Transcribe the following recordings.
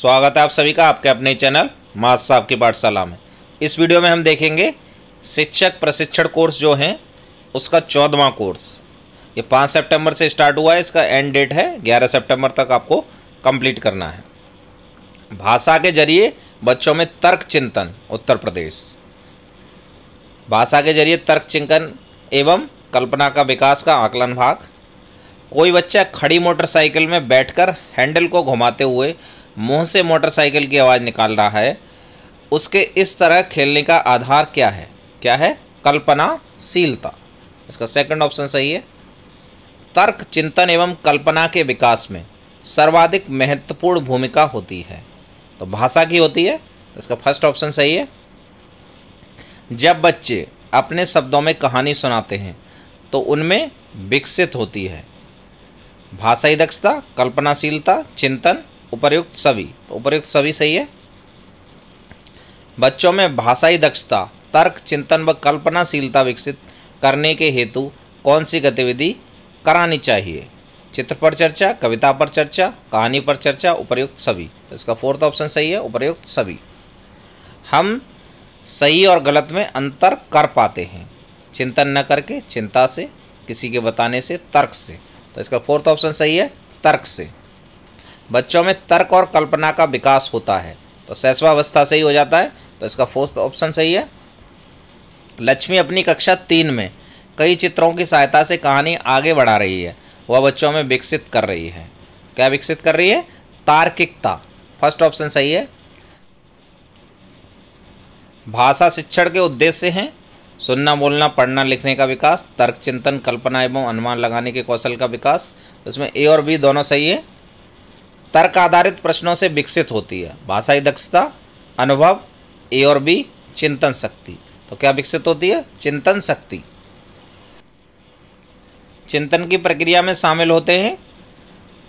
स्वागत है आप सभी का आपके अपने चैनल मास साहब की पाठशाला में इस वीडियो में हम देखेंगे शिक्षक प्रशिक्षण कोर्स जो है उसका चौदवा कोर्स ये पाँच सितंबर से स्टार्ट हुआ है इसका एंड डेट है ग्यारह सितंबर तक आपको कंप्लीट करना है भाषा के जरिए बच्चों में तर्क चिंतन उत्तर प्रदेश भाषा के जरिए तर्क चिंतन एवं कल्पना का विकास का आकलन भाग कोई बच्चा खड़ी मोटरसाइकिल में बैठकर हैंडल को घुमाते हुए मुंह से मोटरसाइकिल की आवाज़ निकाल रहा है उसके इस तरह खेलने का आधार क्या है क्या है कल्पनाशीलता इसका सेकंड ऑप्शन सही है तर्क चिंतन एवं कल्पना के विकास में सर्वाधिक महत्वपूर्ण भूमिका होती है तो भाषा की होती है तो इसका फर्स्ट ऑप्शन सही है जब बच्चे अपने शब्दों में कहानी सुनाते हैं तो उनमें विकसित होती है भाषाई दक्षता कल्पनाशीलता चिंतन उपर्युक्त सभी तो उपर्युक्त सभी सही है बच्चों में भाषाई दक्षता तर्क चिंतन व कल्पनाशीलता विकसित करने के हेतु कौन सी गतिविधि करानी चाहिए चित्र पर चर्चा कविता पर चर्चा कहानी पर चर्चा उपर्युक्त सभी तो इसका फोर्थ ऑप्शन सही है उपर्युक्त सभी हम सही और गलत में अंतर कर पाते हैं चिंतन न करके चिंता से किसी के बताने से तर्क से तो इसका फोर्थ ऑप्शन सही है तर्क से बच्चों में तर्क और कल्पना का विकास होता है तो सैसवा से ही हो जाता है तो इसका फोर्थ ऑप्शन सही है लक्ष्मी अपनी कक्षा तीन में कई चित्रों की सहायता से कहानी आगे बढ़ा रही है वह बच्चों में विकसित कर रही है क्या विकसित कर रही है तार्किकता फर्स्ट ऑप्शन सही है भाषा शिक्षण के उद्देश्य हैं सुनना बोलना पढ़ना लिखने का विकास तर्क चिंतन कल्पना एवं अनुमान लगाने के कौशल का विकास तो इसमें ए और बी दोनों सही है तर्क आधारित प्रश्नों से विकसित होती है भाषाई दक्षता अनुभव ए और बी चिंतन शक्ति तो क्या विकसित होती है चिंतन शक्ति चिंतन की प्रक्रिया में शामिल होते हैं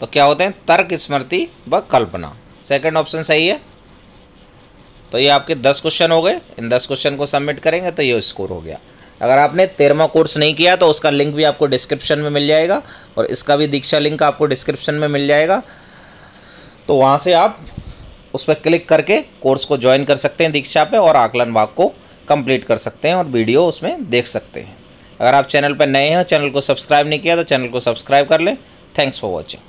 तो क्या होते हैं तर्क स्मृति व कल्पना सेकंड ऑप्शन सही है तो ये आपके दस क्वेश्चन हो गए इन दस क्वेश्चन को सबमिट करेंगे तो ये स्कोर हो गया अगर आपने तेरहवा कोर्स नहीं किया तो उसका लिंक भी आपको डिस्क्रिप्शन में मिल जाएगा और इसका भी दीक्षा लिंक आपको डिस्क्रिप्शन में मिल जाएगा तो वहाँ से आप उस पर क्लिक करके कोर्स को ज्वाइन कर सकते हैं दीक्षा पे और आकलन भाग को कंप्लीट कर सकते हैं और वीडियो उसमें देख सकते हैं अगर आप चैनल पर नए हैं चैनल को सब्सक्राइब नहीं किया तो चैनल को सब्सक्राइब कर लें थैंक्स फॉर वॉचिंग